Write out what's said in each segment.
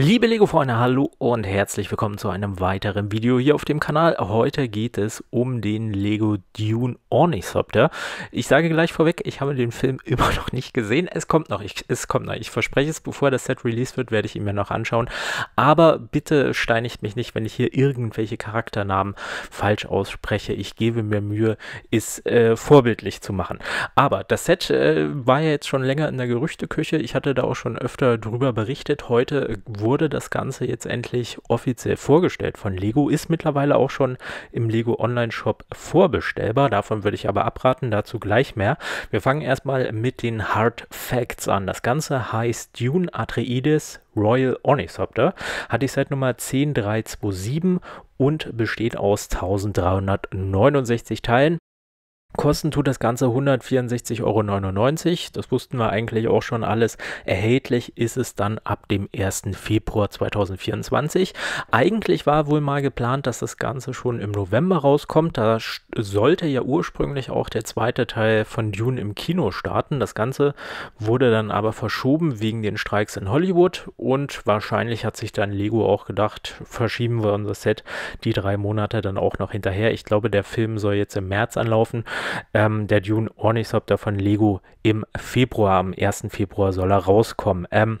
Liebe Lego-Freunde, hallo und herzlich willkommen zu einem weiteren Video hier auf dem Kanal. Heute geht es um den Lego Dune Ornithopter. Ich sage gleich vorweg, ich habe den Film immer noch nicht gesehen. Es kommt noch, ich, es kommt noch. Ich verspreche es, bevor das Set released wird, werde ich ihn mir noch anschauen. Aber bitte steinigt mich nicht, wenn ich hier irgendwelche Charakternamen falsch ausspreche. Ich gebe mir Mühe, es äh, vorbildlich zu machen. Aber das Set äh, war ja jetzt schon länger in der Gerüchteküche. Ich hatte da auch schon öfter drüber berichtet. Heute wurde äh, wurde das Ganze jetzt endlich offiziell vorgestellt von Lego, ist mittlerweile auch schon im Lego Online Shop vorbestellbar. Davon würde ich aber abraten, dazu gleich mehr. Wir fangen erstmal mit den Hard Facts an. Das Ganze heißt Dune Atreides Royal Onyx hatte ich seit Nummer 10327 und besteht aus 1369 Teilen. Kosten tut das Ganze 164,99 Euro. Das wussten wir eigentlich auch schon alles. Erhältlich ist es dann ab dem 1. Februar 2024. Eigentlich war wohl mal geplant, dass das Ganze schon im November rauskommt. Da sollte ja ursprünglich auch der zweite Teil von Dune im Kino starten. Das Ganze wurde dann aber verschoben wegen den Streiks in Hollywood. Und wahrscheinlich hat sich dann Lego auch gedacht, verschieben wir unser Set die drei Monate dann auch noch hinterher. Ich glaube, der Film soll jetzt im März anlaufen. Ähm, der Dune Ornithopter von Lego im Februar, am 1. Februar soll er rauskommen. Ähm,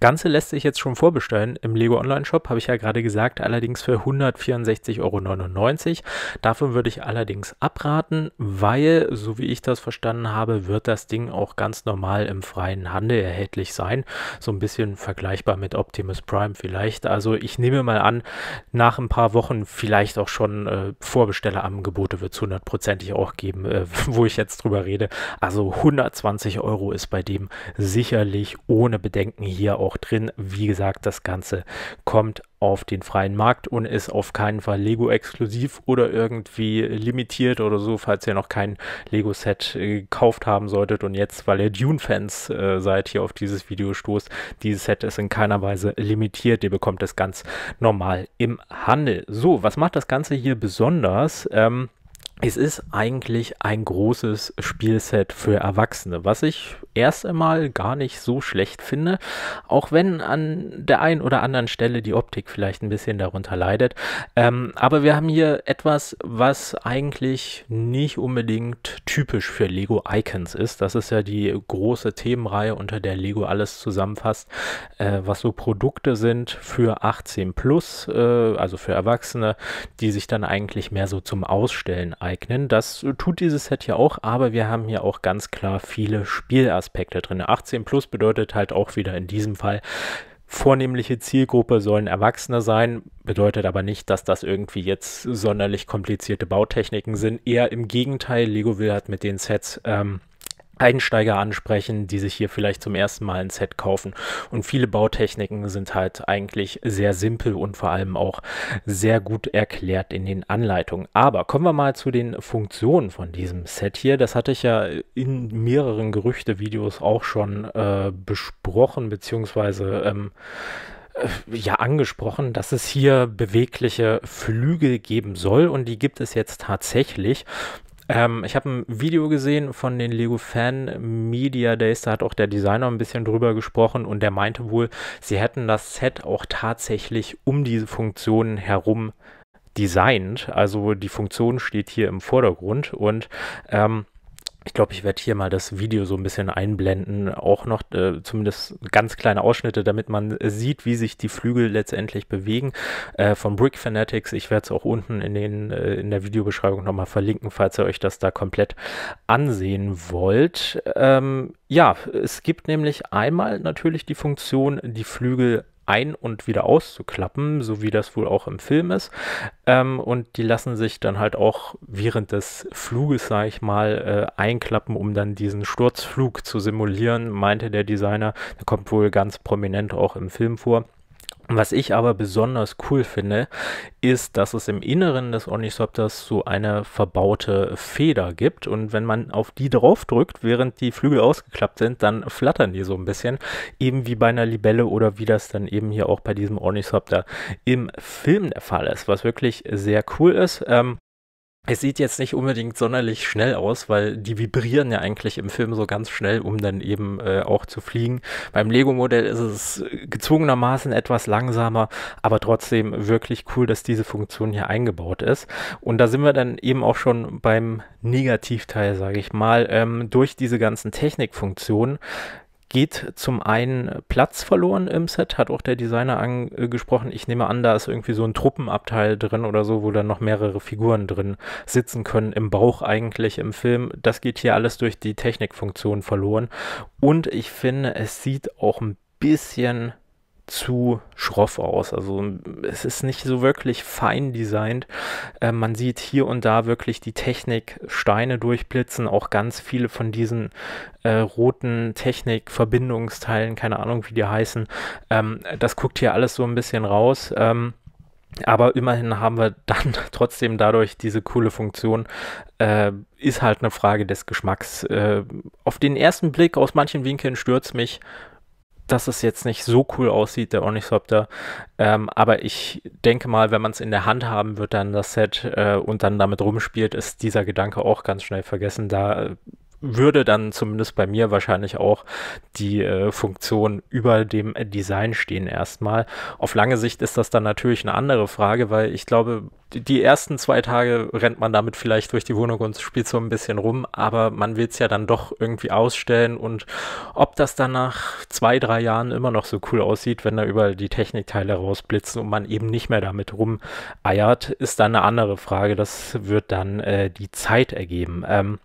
Ganze lässt sich jetzt schon vorbestellen im Lego Online Shop, habe ich ja gerade gesagt, allerdings für 164,99 Euro. Davon würde ich allerdings abraten, weil, so wie ich das verstanden habe, wird das Ding auch ganz normal im freien Handel erhältlich sein. So ein bisschen vergleichbar mit Optimus Prime vielleicht. Also ich nehme mal an, nach ein paar Wochen vielleicht auch schon äh, Vorbestellerangebote wird es hundertprozentig auch geben, äh, wo ich jetzt drüber rede. Also 120 Euro ist bei dem sicherlich ohne Bedenken hier auch auch drin. Wie gesagt, das Ganze kommt auf den freien Markt und ist auf keinen Fall Lego exklusiv oder irgendwie limitiert oder so, falls ihr noch kein Lego Set äh, gekauft haben solltet und jetzt, weil ihr Dune Fans äh, seid, hier auf dieses Video stoßt. Dieses Set ist in keiner Weise limitiert, ihr bekommt es ganz normal im Handel. So, was macht das Ganze hier besonders? Ähm, es ist eigentlich ein großes Spielset für Erwachsene, was ich erst einmal gar nicht so schlecht finde, auch wenn an der einen oder anderen Stelle die Optik vielleicht ein bisschen darunter leidet. Ähm, aber wir haben hier etwas, was eigentlich nicht unbedingt typisch für Lego Icons ist. Das ist ja die große Themenreihe, unter der Lego alles zusammenfasst, äh, was so Produkte sind für 18 plus, äh, also für Erwachsene, die sich dann eigentlich mehr so zum Ausstellen eignen aneignen. Das äh, tut dieses Set ja auch, aber wir haben hier auch ganz klar viele Spielaspekte drin. 18 plus bedeutet halt auch wieder in diesem Fall, vornehmliche Zielgruppe sollen Erwachsene sein, bedeutet aber nicht, dass das irgendwie jetzt sonderlich komplizierte Bautechniken sind. Eher im Gegenteil, Lego will halt mit den Sets ähm, Einsteiger ansprechen, die sich hier vielleicht zum ersten Mal ein Set kaufen. Und viele Bautechniken sind halt eigentlich sehr simpel und vor allem auch sehr gut erklärt in den Anleitungen. Aber kommen wir mal zu den Funktionen von diesem Set hier. Das hatte ich ja in mehreren Gerüchte-Videos auch schon äh, besprochen, beziehungsweise ähm, äh, ja angesprochen, dass es hier bewegliche Flügel geben soll und die gibt es jetzt tatsächlich. Ähm, ich habe ein Video gesehen von den Lego Fan Media Days, da hat auch der Designer ein bisschen drüber gesprochen und der meinte wohl, sie hätten das Set auch tatsächlich um diese Funktionen herum designt. Also die Funktion steht hier im Vordergrund und ähm, ich glaube, ich werde hier mal das Video so ein bisschen einblenden, auch noch äh, zumindest ganz kleine Ausschnitte, damit man sieht, wie sich die Flügel letztendlich bewegen äh, von Brick Fanatics. Ich werde es auch unten in, den, äh, in der Videobeschreibung nochmal verlinken, falls ihr euch das da komplett ansehen wollt. Ähm, ja, es gibt nämlich einmal natürlich die Funktion, die Flügel ein- und wieder auszuklappen, so wie das wohl auch im Film ist. Ähm, und die lassen sich dann halt auch während des Fluges, sage ich mal, äh, einklappen, um dann diesen Sturzflug zu simulieren, meinte der Designer. Der kommt wohl ganz prominent auch im Film vor. Was ich aber besonders cool finde, ist, dass es im Inneren des Ornithopters so eine verbaute Feder gibt und wenn man auf die draufdrückt, während die Flügel ausgeklappt sind, dann flattern die so ein bisschen, eben wie bei einer Libelle oder wie das dann eben hier auch bei diesem Ornithopter im Film der Fall ist, was wirklich sehr cool ist. Ähm, es sieht jetzt nicht unbedingt sonderlich schnell aus, weil die vibrieren ja eigentlich im Film so ganz schnell, um dann eben äh, auch zu fliegen. Beim Lego-Modell ist es gezwungenermaßen etwas langsamer, aber trotzdem wirklich cool, dass diese Funktion hier eingebaut ist. Und da sind wir dann eben auch schon beim Negativteil, sage ich mal. Ähm, durch diese ganzen Technikfunktionen geht zum einen Platz verloren im Set, hat auch der Designer angesprochen. Ich nehme an, da ist irgendwie so ein Truppenabteil drin oder so, wo dann noch mehrere Figuren drin sitzen können, im Bauch eigentlich im Film. Das geht hier alles durch die Technikfunktion verloren. Und ich finde, es sieht auch ein bisschen zu schroff aus. Also es ist nicht so wirklich fein designt. Äh, man sieht hier und da wirklich die Techniksteine durchblitzen, auch ganz viele von diesen äh, roten Technikverbindungsteilen, keine Ahnung, wie die heißen. Ähm, das guckt hier alles so ein bisschen raus. Ähm, aber immerhin haben wir dann trotzdem dadurch diese coole Funktion. Äh, ist halt eine Frage des Geschmacks. Äh, auf den ersten Blick aus manchen Winkeln stört es mich dass es jetzt nicht so cool aussieht, der Ornithopter. Ähm, aber ich denke mal, wenn man es in der Hand haben wird, dann das Set äh, und dann damit rumspielt, ist dieser Gedanke auch ganz schnell vergessen. Da äh, würde dann zumindest bei mir wahrscheinlich auch die äh, Funktion über dem Design stehen erstmal. Auf lange Sicht ist das dann natürlich eine andere Frage, weil ich glaube, die ersten zwei Tage rennt man damit vielleicht durch die Wohnung und spielt so ein bisschen rum, aber man will es ja dann doch irgendwie ausstellen und ob das dann nach zwei, drei Jahren immer noch so cool aussieht, wenn da überall die Technikteile rausblitzen und man eben nicht mehr damit rumeiert, ist dann eine andere Frage. Das wird dann äh, die Zeit ergeben. Ähm,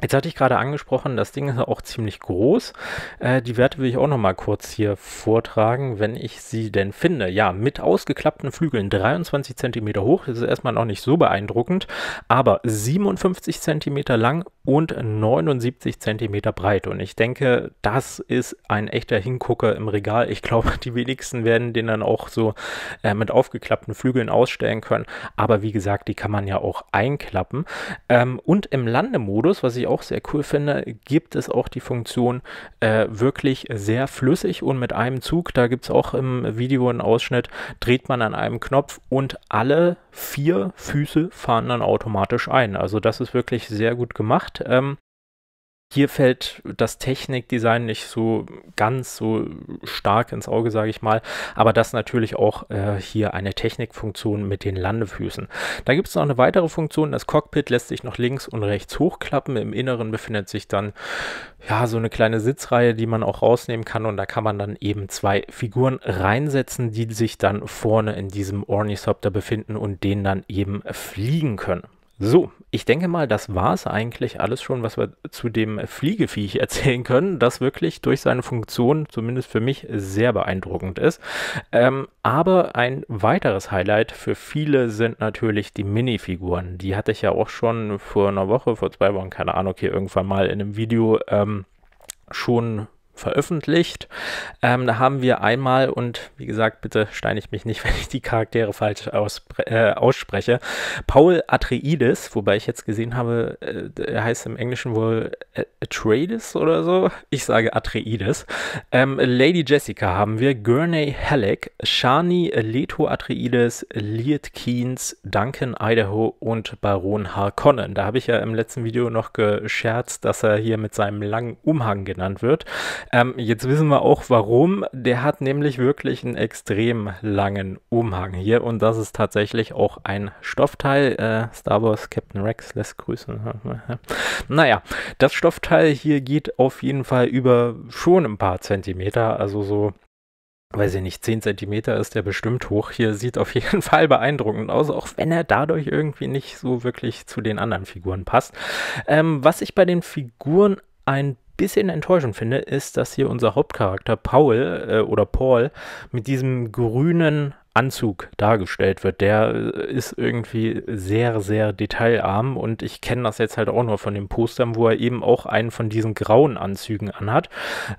Jetzt hatte ich gerade angesprochen, das Ding ist auch ziemlich groß. Äh, die Werte will ich auch noch mal kurz hier vortragen, wenn ich sie denn finde. Ja, mit ausgeklappten Flügeln 23 cm hoch, das ist erstmal noch nicht so beeindruckend, aber 57 cm lang und 79 cm breit. Und ich denke, das ist ein echter Hingucker im Regal. Ich glaube, die wenigsten werden den dann auch so äh, mit aufgeklappten Flügeln ausstellen können. Aber wie gesagt, die kann man ja auch einklappen. Ähm, und im Landemodus, was ich auch sehr cool finde, gibt es auch die Funktion äh, wirklich sehr flüssig und mit einem Zug, da gibt es auch im Video einen Ausschnitt, dreht man an einem Knopf und alle vier Füße fahren dann automatisch ein. Also das ist wirklich sehr gut gemacht. Ähm, hier fällt das Technikdesign nicht so ganz so stark ins Auge, sage ich mal, aber das natürlich auch äh, hier eine Technikfunktion mit den Landefüßen. Da gibt es noch eine weitere Funktion, das Cockpit lässt sich noch links und rechts hochklappen, im Inneren befindet sich dann ja so eine kleine Sitzreihe, die man auch rausnehmen kann und da kann man dann eben zwei Figuren reinsetzen, die sich dann vorne in diesem Ornithopter befinden und den dann eben fliegen können. So, ich denke mal, das war es eigentlich alles schon, was wir zu dem Fliegeviech erzählen können, das wirklich durch seine Funktion zumindest für mich sehr beeindruckend ist. Ähm, aber ein weiteres Highlight für viele sind natürlich die Minifiguren. Die hatte ich ja auch schon vor einer Woche, vor zwei Wochen, keine Ahnung, hier irgendwann mal in einem Video ähm, schon veröffentlicht. Ähm, da haben wir einmal, und wie gesagt, bitte steine ich mich nicht, wenn ich die Charaktere falsch äh, ausspreche, Paul Atreides, wobei ich jetzt gesehen habe, äh, er heißt im Englischen wohl Atreides oder so. Ich sage Atreides. Ähm, Lady Jessica haben wir, Gurney Halleck, Shani Leto Atreides, Liet Keens, Duncan Idaho und Baron Harkonnen. Da habe ich ja im letzten Video noch gescherzt, dass er hier mit seinem langen Umhang genannt wird. Ähm, jetzt wissen wir auch warum. Der hat nämlich wirklich einen extrem langen Umhang hier und das ist tatsächlich auch ein Stoffteil. Äh, Star Wars Captain Rex lässt grüßen. naja, das Stoffteil hier geht auf jeden Fall über schon ein paar Zentimeter, also so weiß ich nicht, 10 cm ist der bestimmt hoch. Hier sieht auf jeden Fall beeindruckend aus, auch wenn er dadurch irgendwie nicht so wirklich zu den anderen Figuren passt. Ähm, was ich bei den Figuren ein bisschen enttäuschend finde, ist, dass hier unser Hauptcharakter Paul äh, oder Paul mit diesem grünen Anzug dargestellt wird. Der äh, ist irgendwie sehr, sehr detailarm und ich kenne das jetzt halt auch nur von den Postern, wo er eben auch einen von diesen grauen Anzügen anhat.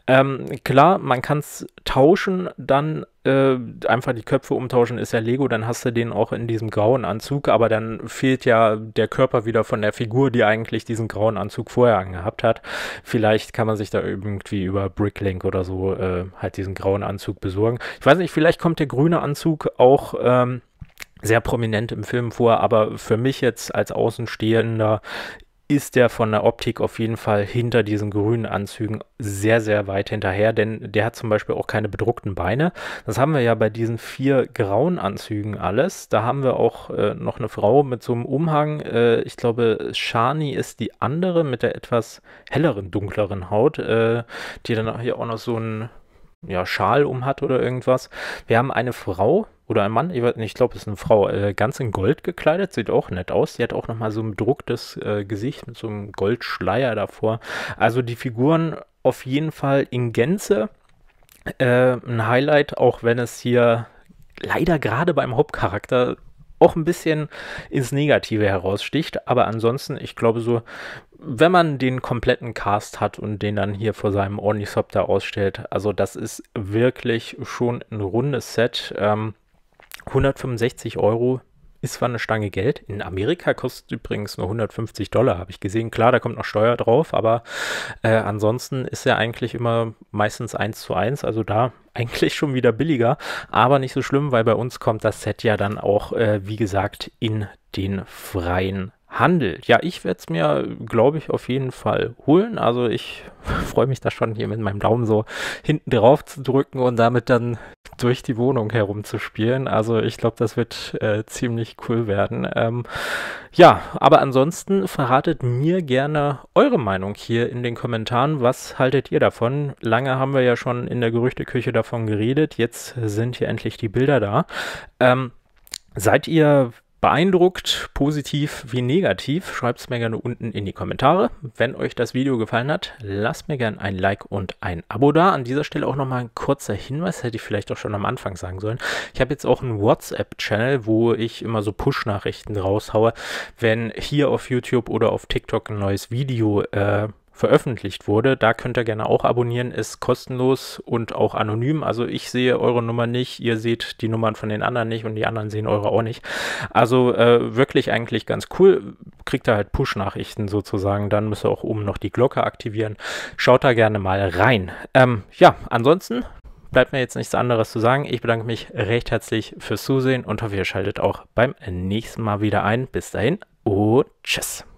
Ähm, klar, man kann es tauschen dann äh, einfach die Köpfe umtauschen, ist ja Lego, dann hast du den auch in diesem grauen Anzug, aber dann fehlt ja der Körper wieder von der Figur, die eigentlich diesen grauen Anzug vorher angehabt hat. Vielleicht kann man sich da irgendwie über Bricklink oder so äh, halt diesen grauen Anzug besorgen. Ich weiß nicht, vielleicht kommt der grüne Anzug auch. Ähm, sehr prominent im Film vor, aber für mich jetzt als Außenstehender ist der von der Optik auf jeden Fall hinter diesen grünen Anzügen sehr, sehr weit hinterher, denn der hat zum Beispiel auch keine bedruckten Beine. Das haben wir ja bei diesen vier grauen Anzügen alles. Da haben wir auch äh, noch eine Frau mit so einem Umhang. Äh, ich glaube, Shani ist die andere mit der etwas helleren, dunkleren Haut, äh, die dann hier auch noch so einen ja, Schal um hat oder irgendwas. Wir haben eine Frau oder ein Mann, ich, ich glaube, es ist eine Frau, äh, ganz in Gold gekleidet, sieht auch nett aus. Sie hat auch nochmal so ein bedrucktes äh, Gesicht mit so einem Goldschleier davor. Also die Figuren auf jeden Fall in Gänze äh, ein Highlight, auch wenn es hier leider gerade beim Hauptcharakter auch ein bisschen ins Negative heraussticht. Aber ansonsten, ich glaube so, wenn man den kompletten Cast hat und den dann hier vor seinem Ornithopter ausstellt, also das ist wirklich schon ein rundes Set. Ähm, 165 Euro ist zwar eine Stange Geld. In Amerika kostet es übrigens nur 150 Dollar, habe ich gesehen. Klar, da kommt noch Steuer drauf, aber äh, ansonsten ist er eigentlich immer meistens 1 zu 1, also da eigentlich schon wieder billiger, aber nicht so schlimm, weil bei uns kommt das Set ja dann auch, äh, wie gesagt, in den freien handelt. Ja, ich werde es mir, glaube ich, auf jeden Fall holen. Also ich freue mich da schon, hier mit meinem Daumen so hinten drauf zu drücken und damit dann durch die Wohnung herumzuspielen. Also ich glaube, das wird äh, ziemlich cool werden. Ähm, ja, aber ansonsten verratet mir gerne eure Meinung hier in den Kommentaren. Was haltet ihr davon? Lange haben wir ja schon in der Gerüchteküche davon geredet. Jetzt sind hier endlich die Bilder da. Ähm, seid ihr beeindruckt, positiv wie negativ, schreibt es mir gerne unten in die Kommentare. Wenn euch das Video gefallen hat, lasst mir gerne ein Like und ein Abo da. An dieser Stelle auch nochmal ein kurzer Hinweis, hätte ich vielleicht auch schon am Anfang sagen sollen. Ich habe jetzt auch einen WhatsApp-Channel, wo ich immer so Push-Nachrichten raushaue, wenn hier auf YouTube oder auf TikTok ein neues Video äh, veröffentlicht wurde. Da könnt ihr gerne auch abonnieren, ist kostenlos und auch anonym. Also ich sehe eure Nummer nicht, ihr seht die Nummern von den anderen nicht und die anderen sehen eure auch nicht. Also äh, wirklich eigentlich ganz cool. Kriegt ihr halt Push-Nachrichten sozusagen, dann müsst ihr auch oben noch die Glocke aktivieren. Schaut da gerne mal rein. Ähm, ja, ansonsten bleibt mir jetzt nichts anderes zu sagen. Ich bedanke mich recht herzlich fürs Zusehen und hoffe, ihr schaltet auch beim nächsten Mal wieder ein. Bis dahin und tschüss.